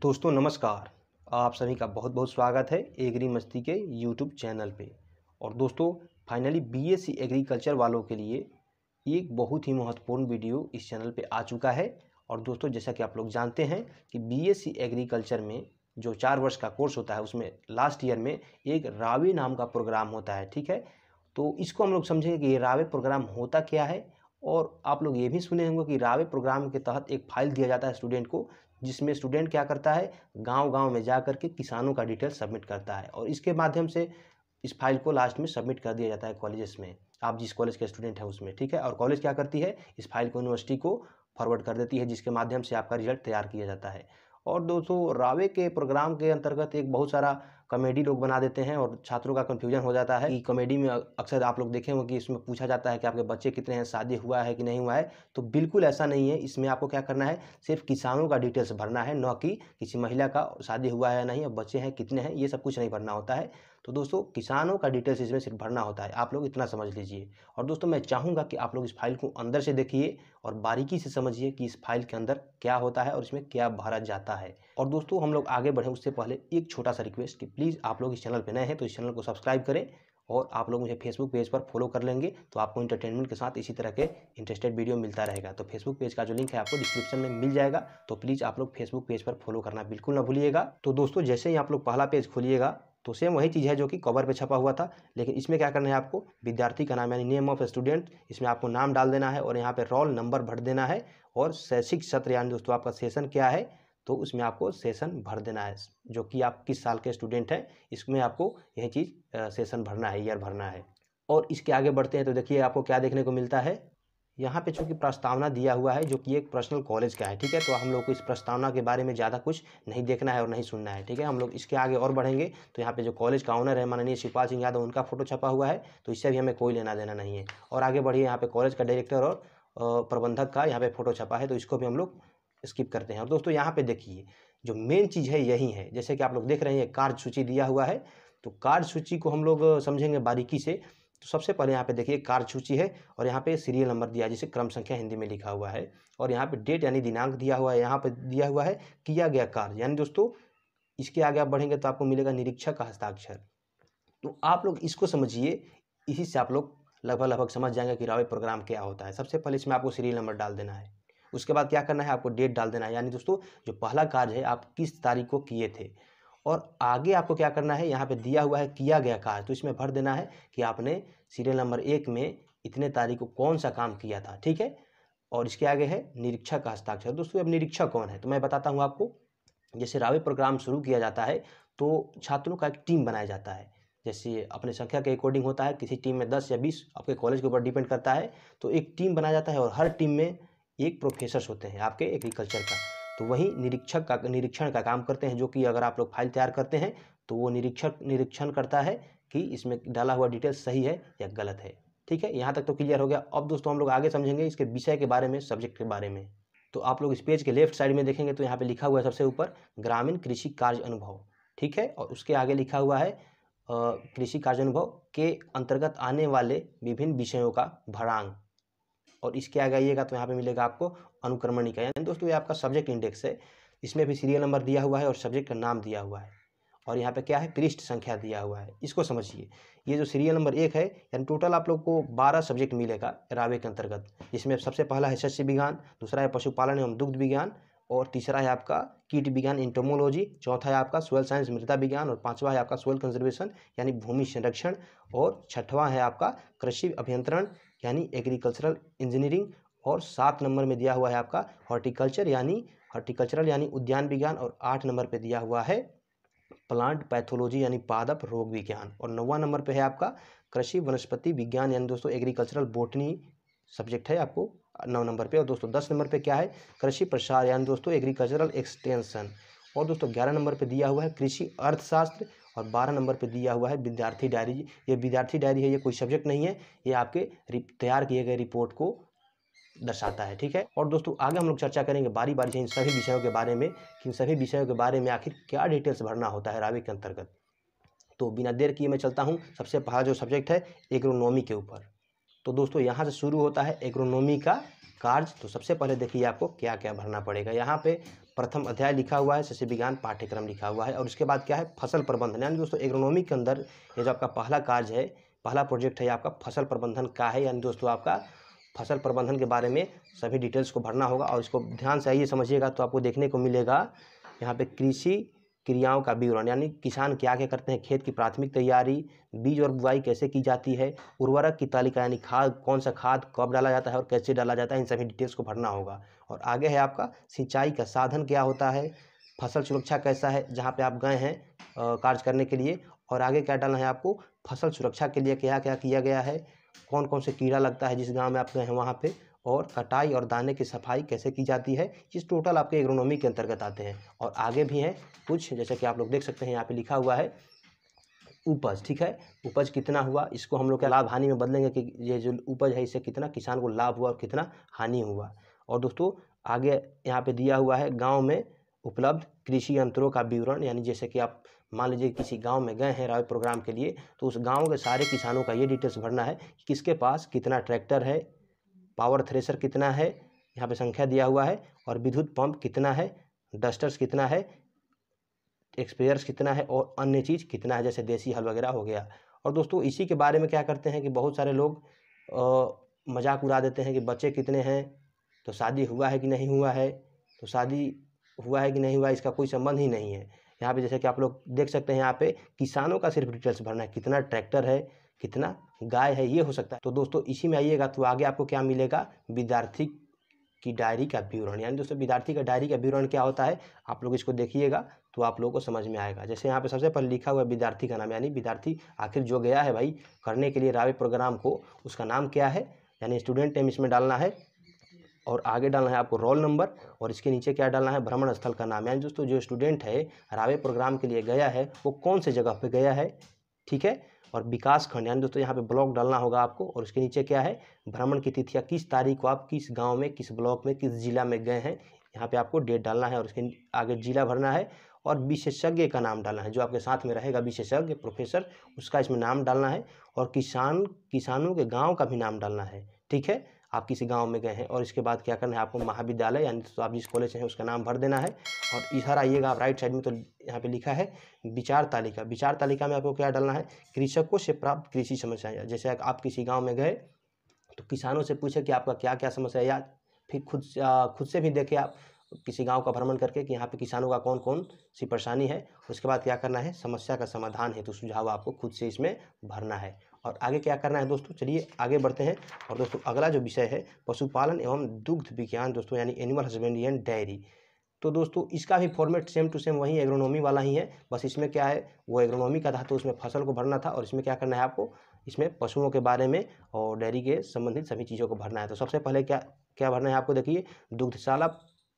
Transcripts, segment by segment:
दोस्तों नमस्कार आप सभी का बहुत बहुत स्वागत है एग्री मस्ती के यूट्यूब चैनल पे और दोस्तों फाइनली बीएससी एग्रीकल्चर वालों के लिए एक बहुत ही महत्वपूर्ण वीडियो इस चैनल पे आ चुका है और दोस्तों जैसा कि आप लोग जानते हैं कि बीएससी एग्रीकल्चर में जो चार वर्ष का कोर्स होता है उसमें लास्ट ईयर में एक रावे नाम का प्रोग्राम होता है ठीक है तो इसको हम लोग समझेंगे कि ये रावे प्रोग्राम होता क्या है और आप लोग ये भी सुने होंगे कि रावे प्रोग्राम के तहत एक फाइल दिया जाता है स्टूडेंट को जिसमें स्टूडेंट क्या करता है गांव-गांव में जा करके किसानों का डिटेल सबमिट करता है और इसके माध्यम से इस फाइल को लास्ट में सबमिट कर दिया जाता है कॉलेजेस में आप जिस कॉलेज के स्टूडेंट हैं उसमें ठीक है और कॉलेज क्या करती है इस फाइल को यूनिवर्सिटी को फॉरवर्ड कर देती है जिसके माध्यम से आपका रिजल्ट तैयार किया जाता है और दोस्तों रावे के प्रोग्राम के अंतर्गत एक बहुत सारा कॉमेडी लोग बना देते हैं और छात्रों का कन्फ्यूजन हो जाता है कि कॉमेडी में अक्सर आप लोग देखे होंगे कि इसमें पूछा जाता है कि आपके बच्चे कितने हैं शादी हुआ है कि नहीं हुआ है तो बिल्कुल ऐसा नहीं है इसमें आपको क्या करना है सिर्फ किसानों का डिटेल्स भरना है न कि किसी महिला का शादी हुआ है नहीं और बच्चे हैं कितने हैं ये सब कुछ नहीं भरना होता है तो दोस्तों किसानों का डिटेल्स इसमें सिर्फ भरना होता है आप लोग इतना समझ लीजिए और दोस्तों मैं चाहूँगा कि आप लोग इस फाइल को अंदर से देखिए और बारीकी से समझिए कि इस फाइल के अंदर क्या होता है और इसमें क्या भरा जाता है और दोस्तों हम लोग आगे बढ़ें उससे पहले एक छोटा सा रिक्वेस्ट कि प्लीज़ आप लोग इस चैनल पर नए हैं तो इस चैनल को सब्सक्राइब करें और आप लोग मुझे फेसबुक पेज पर फॉलो कर लेंगे तो आपको इंटरटेनमेंट के साथ इसी तरह के इंटरेस्टेड वीडियो मिलता रहेगा तो फेसबुक पेज का जो लिंक है आपको डिस्क्रिप्शन में मिल जाएगा तो प्लीज़ आप लोग फेसबुक पेज पर फॉलो करना बिल्कुल ना भूलिएगा तो दोस्तों जैसे ही आप लोग पहला पेज खोलिएगा तो सेम वही चीज़ है जो कि कवर पे छपा हुआ था लेकिन इसमें क्या करना है आपको विद्यार्थी का नाम यानी नेम ऑफ स्टूडेंट इसमें आपको नाम डाल देना है और यहाँ पे रोल नंबर भर देना है और शैक्षिक सत्र यानी दोस्तों आपका सेशन क्या है तो उसमें आपको सेशन भर देना है जो कि आप किस साल के स्टूडेंट हैं इसमें आपको यही चीज़ सेशन भरना है ईयर भरना है और इसके आगे बढ़ते हैं तो देखिए आपको क्या देखने को मिलता है यहाँ पे चूँकि प्रस्तावना दिया हुआ है जो कि एक पर्सनल कॉलेज का है ठीक है तो हम लोग को इस प्रस्तावना के बारे में ज़्यादा कुछ नहीं देखना है और नहीं सुनना है ठीक है हम लोग इसके आगे और बढ़ेंगे तो यहाँ पे जो कॉलेज का ऑनर है माननीय शिवपाल सिंह यादव उनका फोटो छपा हुआ है तो इससे भी हमें कोई लेना देना नहीं है और आगे बढ़िए यहाँ पर कॉलेज का डायरेक्टर और प्रबंधक का यहाँ पर फोटो छपा है तो इसको भी हम लोग स्किप करते हैं और दोस्तों यहाँ पर देखिए जो मेन चीज़ है यही है जैसे कि आप लोग देख रहे हैं कार्य सूची दिया हुआ है तो कार्य सूची को हम लोग समझेंगे बारीकी से तो सबसे पहले यहाँ पे देखिए सूची है और यहाँ पे सीरियल नंबर दिया जिसे क्रम संख्या हिंदी में लिखा हुआ है और यहाँ पे डेट यानी दिनांक दिया हुआ है यहाँ पे दिया हुआ है किया गया कार्य यानी दोस्तों इसके आगे आप बढ़ेंगे तो आपको मिलेगा निरीक्षक का हस्ताक्षर तो आप लोग इसको समझिए इसी से आप लोग लगभग लगभग समझ जाएंगे कि रावे प्रोग्राम क्या होता है सबसे पहले इसमें आपको सीरियल नंबर डाल देना है उसके बाद क्या करना है आपको डेट डाल देना है यानी दोस्तों जो पहला कार्य है आप किस तारीख को किए थे और आगे आपको क्या करना है यहाँ पे दिया हुआ है किया गया कार्य तो इसमें भर देना है कि आपने सीरियल नंबर एक में इतने तारीख को कौन सा काम किया था ठीक है और इसके आगे है निरीक्षक का हस्ताक्षर दोस्तों अब निरीक्षक कौन है तो मैं बताता हूँ आपको जैसे रावे प्रोग्राम शुरू किया जाता है तो छात्रों का एक टीम बनाया जाता है जैसे अपने संख्या के अकॉर्डिंग होता है किसी टीम में दस या बीस आपके कॉलेज के ऊपर डिपेंड करता है तो एक टीम बनाया जाता है और हर टीम में एक प्रोफेसर्स होते हैं आपके एग्रीकल्चर का तो वही निरीक्षक का निरीक्षण का काम करते हैं जो कि अगर आप लोग फाइल तैयार करते हैं तो वो निरीक्षक निरीक्षण करता है कि इसमें डाला हुआ डिटेल सही है या गलत है ठीक है यहाँ तक तो क्लियर हो गया अब दोस्तों हम लोग आगे समझेंगे इसके विषय के बारे में सब्जेक्ट के बारे में तो आप लोग इस पेज के लेफ्ट साइड में देखेंगे तो यहाँ पे लिखा हुआ है सबसे ऊपर ग्रामीण कृषि कार्य अनुभव ठीक है और उसके आगे लिखा हुआ है कृषि कार्य अनुभव के अंतर्गत आने वाले विभिन्न विषयों का भरांग और इसके आगे आइएगा तो यहाँ पे मिलेगा आपको अनुक्रमणिका यानी दोस्तों ये आपका सब्जेक्ट इंडेक्स है इसमें भी सीरियल नंबर दिया हुआ है और सब्जेक्ट का नाम दिया हुआ है और यहाँ पे क्या है पृष्ठ संख्या दिया हुआ है इसको समझिए ये जो सीरियल नंबर एक है यानी टोटल आप लोग को बारह सब्जेक्ट मिलेगा रावे के अंतर्गत जिसमें सबसे पहला है सस्य विज्ञान दूसरा है पशुपालन एवं दुग्ध विज्ञान और तीसरा है आपका कीट विज्ञान इंटोमोलॉजी चौथा है आपका सोयल साइंस मृदा विज्ञान और पांचवा है आपका सोयल कंजर्वेशन यानी भूमि संरक्षण और छठवां है आपका कृषि अभियंत्रण यानी एग्रीकल्चरल इंजीनियरिंग और सात नंबर में दिया हुआ है आपका हॉर्टिकल्चर यानी हॉर्टिकल्चरल यानी उद्यान विज्ञान और आठ नंबर पे दिया हुआ है प्लांट पैथोलॉजी यानी पादप रोग विज्ञान और नौवा नंबर पे है आपका कृषि वनस्पति विज्ञान यानी दोस्तों एग्रीकल्चरल बोटनी सब्जेक्ट है आपको नौ नंबर पे और दोस्तों दस नंबर पे क्या है कृषि प्रसार यानी दोस्तों एग्रीकल्चरल एक्सटेंशन और दोस्तों ग्यारह नंबर पर दिया हुआ है कृषि अर्थशास्त्र और बारह नंबर पे दिया हुआ है विद्यार्थी डायरी ये विद्यार्थी डायरी है ये कोई सब्जेक्ट नहीं है ये आपके तैयार किए गए रिपोर्ट को दर्शाता है ठीक है और दोस्तों आगे हम लोग चर्चा करेंगे बारी बारी से इन सभी विषयों के बारे में कि इन सभी विषयों के बारे में आखिर क्या डिटेल्स भरना होता है रावे के अंतर्गत तो बिना देर किए मैं चलता हूँ सबसे पहला जो सब्जेक्ट है एग्रोनॉमी के ऊपर तो दोस्तों यहाँ से शुरू होता है एग्रोनॉमी का कार्य तो सबसे पहले देखिए आपको क्या क्या भरना पड़ेगा यहाँ पे प्रथम अध्याय लिखा हुआ है शशि विज्ञान पाठ्यक्रम लिखा हुआ है और उसके बाद क्या है फसल प्रबंधन यानी दोस्तों एग्रोनॉमी के अंदर ये जो आपका पहला कार्य है पहला प्रोजेक्ट है आपका फसल प्रबंधन का है यानी दोस्तों आपका फसल प्रबंधन के बारे में सभी डिटेल्स को भरना होगा और इसको ध्यान से आइए समझिएगा तो आपको देखने को मिलेगा यहाँ पे कृषि क्रियाओं का विवरण यानी किसान क्या क्या करते हैं खेत की प्राथमिक तैयारी बीज और बुआई कैसे की जाती है उर्वरक की तालिका यानी खाद कौन सा खाद कब डाला जाता है और कैसे डाला जाता है इन सभी डिटेल्स को भरना होगा और आगे है आपका सिंचाई का साधन क्या होता है फसल सुरक्षा कैसा है जहाँ पर आप गए हैं कार्य करने के लिए और आगे क्या डालना है आपको फसल सुरक्षा के लिए क्या क्या किया गया है कौन कौन से कीड़ा लगता है जिस गाँव में आप गए हैं वहाँ पर और कटाई और दाने की सफाई कैसे की जाती है इस टोटल आपके एग्रोनॉमी के अंतर्गत आते हैं और आगे भी हैं कुछ जैसे कि आप लोग देख सकते हैं यहाँ पे लिखा हुआ है उपज ठीक है उपज कितना हुआ इसको हम लोग क्या लाभ हानि में बदलेंगे कि ये जो उपज है इससे कितना किसान को लाभ हुआ और कितना हानि हुआ और दोस्तों आगे यहाँ पर दिया हुआ है गाँव में उपलब्ध कृषि यंत्रों का विवरण यानी जैसे कि आप मान लीजिए किसी गांव में गए हैं राय प्रोग्राम के लिए तो उस गांव के सारे किसानों का ये डिटेल्स भरना है कि किसके पास कितना ट्रैक्टर है पावर थ्रेशर कितना है यहाँ पे संख्या दिया हुआ है और विद्युत पंप कितना है डस्टर्स कितना है एक्सप्रेयर्स कितना है और अन्य चीज़ कितना है जैसे देसी हल वगैरह हो गया और दोस्तों इसी के बारे में क्या करते हैं कि बहुत सारे लोग मजाक उड़ा देते हैं कि बच्चे कितने हैं तो शादी हुआ है कि नहीं हुआ है तो शादी हुआ है कि नहीं हुआ इसका कोई संबंध ही नहीं है यहाँ पे जैसे कि आप लोग देख सकते हैं यहाँ पे किसानों का सिर्फ डिटेल्स भरना है कितना ट्रैक्टर है कितना गाय है ये हो सकता है तो दोस्तों इसी में आइएगा तो आगे आपको क्या मिलेगा विद्यार्थी की डायरी का विवरण यानी दोस्तों विद्यार्थी का डायरी का विवरण क्या होता है आप लोग इसको देखिएगा तो आप लोगों को समझ में आएगा जैसे यहाँ पे सबसे पहले लिखा हुआ है विद्यार्थी का नाम यानी विद्यार्थी आखिर जो गया है भाई करने के लिए रावे प्रोग्राम को उसका नाम क्या है यानी स्टूडेंट नेम इसमें डालना है और आगे डालना है आपको रोल नंबर और इसके नीचे क्या डालना है भ्रमण स्थल का नाम यानी दोस्तों जो स्टूडेंट है रावे प्रोग्राम के लिए गया है वो कौन से जगह पर गया है ठीक है और विकास खंड यानी दोस्तों यहाँ पे ब्लॉक डालना होगा आपको और उसके नीचे क्या है भ्रमण की तिथियाँ किस तारीख को आप किस गांव में किस ब्लॉक में किस जिला में गए हैं यहाँ पे आपको डेट डालना है और उसके आगे जिला भरना है और विशेषज्ञ का नाम डालना है जो आपके साथ में रहेगा विशेषज्ञ प्रोफेसर उसका इसमें नाम डालना है और किसान किसानों के गाँव का भी नाम डालना है ठीक है आप किसी गांव में गए हैं और इसके बाद क्या करना है आपको महाविद्यालय यानी तो आप जिस कॉलेज हैं उसका नाम भर देना है और इधर आइएगा आप राइट साइड में तो यहाँ पे लिखा है विचार तालिका विचार तालिका में आपको क्या डालना है कृषकों से प्राप्त कृषि समस्याएँ जैसे आप किसी गाँव में गए तो किसानों से पूछे कि आपका क्या क्या समस्या है या फिर खुद खुद से भी देखे आप किसी गांव का भ्रमण करके कि यहाँ पे किसानों का कौन कौन सी परेशानी है उसके बाद क्या करना है समस्या का समाधान है तो सुझाव आपको खुद से इसमें भरना है और आगे क्या करना है दोस्तों चलिए आगे बढ़ते हैं और दोस्तों अगला जो विषय है पशुपालन एवं दुग्ध विज्ञान दोस्तों यानी एनिमल हस्बेंड्री एंड डायरी तो दोस्तों इसका भी फॉर्मेट सेम टू सेम वही एग्रोनॉमी वाला ही है बस इसमें क्या है वो एग्रोनॉमी का था तो उसमें फसल को भरना था और इसमें क्या करना है आपको इसमें पशुओं के बारे में और डेयरी के संबंधित सभी चीज़ों को भरना है तो सबसे पहले क्या क्या भरना है आपको देखिए दुग्धशाला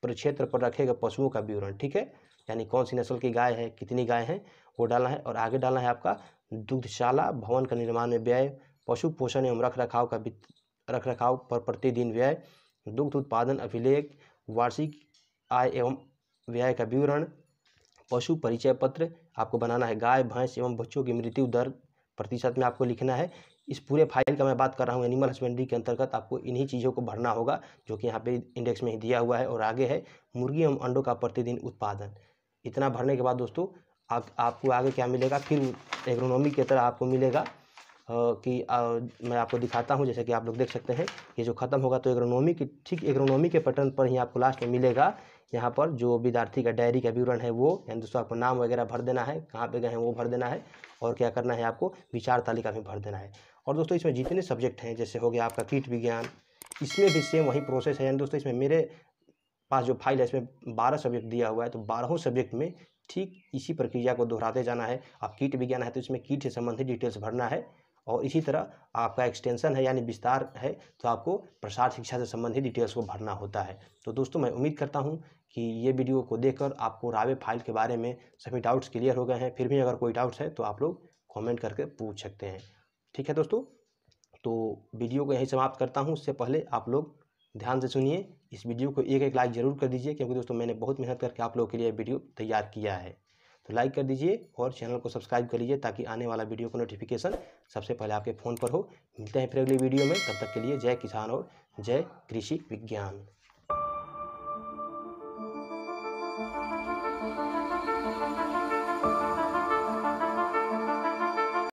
प्रक्षेत्र पर रखेगा पशुओं का विवरण ठीक है यानी कौन सी नस्ल की गाय है कितनी गाय हैं वो डालना है और आगे डालना है आपका दुग्धशाला भवन का निर्माण में व्यय पशु पोषण एवं रख रखाव का रख रखाव पर प्रतिदिन व्यय दुग्ध उत्पादन अभिलेख वार्षिक आय एवं व्यय का विवरण पशु परिचय पत्र आपको बनाना है गाय भैंस एवं बच्चों की मृत्यु दर प्रतिशत में आपको लिखना है इस पूरे फाइल का मैं बात कर रहा हूँ एनिमल हस्बेंड्री के अंतर्गत आपको इन्हीं चीज़ों को भरना होगा जो कि यहाँ पे इंडेक्स में ही दिया हुआ है और आगे है मुर्गी एवं अंडों का प्रतिदिन उत्पादन इतना भरने के बाद दोस्तों आप, आपको आगे क्या मिलेगा फिर एग्रोनॉमी की तरह आपको मिलेगा कि आ, मैं आपको दिखाता हूँ जैसे कि आप लोग देख सकते हैं ये जो ख़त्म होगा तो एग्रोनॉमी की ठीक एग्रोनॉमी के पैटर्न पर ही आपको लास्ट में मिलेगा यहाँ पर जो विद्यार्थी का डायरी का विवरण है वो यानी दोस्तों आपको नाम वगैरह भर देना है कहाँ पे गए हैं वो भर देना है और क्या करना है आपको विचार तालिका में भर देना है और दोस्तों इसमें जितने सब्जेक्ट हैं जैसे हो गया आपका कीट विज्ञान इसमें भी सेम वही प्रोसेस है यानी दोस्तों इसमें मेरे पास जो फाइल है इसमें बारह सब्जेक्ट दिया हुआ है तो बारहों सब्जेक्ट में ठीक इसी प्रक्रिया को दोहराते जाना है आप कीट विज्ञान है तो इसमें कीट से संबंधित डिटेल्स भरना है और इसी तरह आपका एक्सटेंशन है यानी विस्तार है तो आपको प्रसार शिक्षा से संबंधित डिटेल्स को भरना होता है तो दोस्तों मैं उम्मीद करता हूँ कि ये वीडियो को देखकर आपको रावे फाइल के बारे में सभी डाउट्स क्लियर हो गए हैं फिर भी अगर कोई डाउट्स है तो आप लोग कॉमेंट करके पूछ सकते हैं ठीक है दोस्तों तो वीडियो को यहीं समाप्त करता हूँ उससे पहले आप लोग ध्यान से सुनिए इस वीडियो को एक एक लाइक ज़रूर कर दीजिए क्योंकि दोस्तों मैंने बहुत मेहनत करके आप लोगों के लिए वीडियो तैयार किया है तो लाइक कर दीजिए और चैनल को सब्सक्राइब कर लीजिए ताकि आने वाला वीडियो का नोटिफिकेशन सबसे पहले आपके फ़ोन पर हो मिलते हैं फिर अगले वीडियो में तब तक के लिए जय किसान और जय कृषि विज्ञान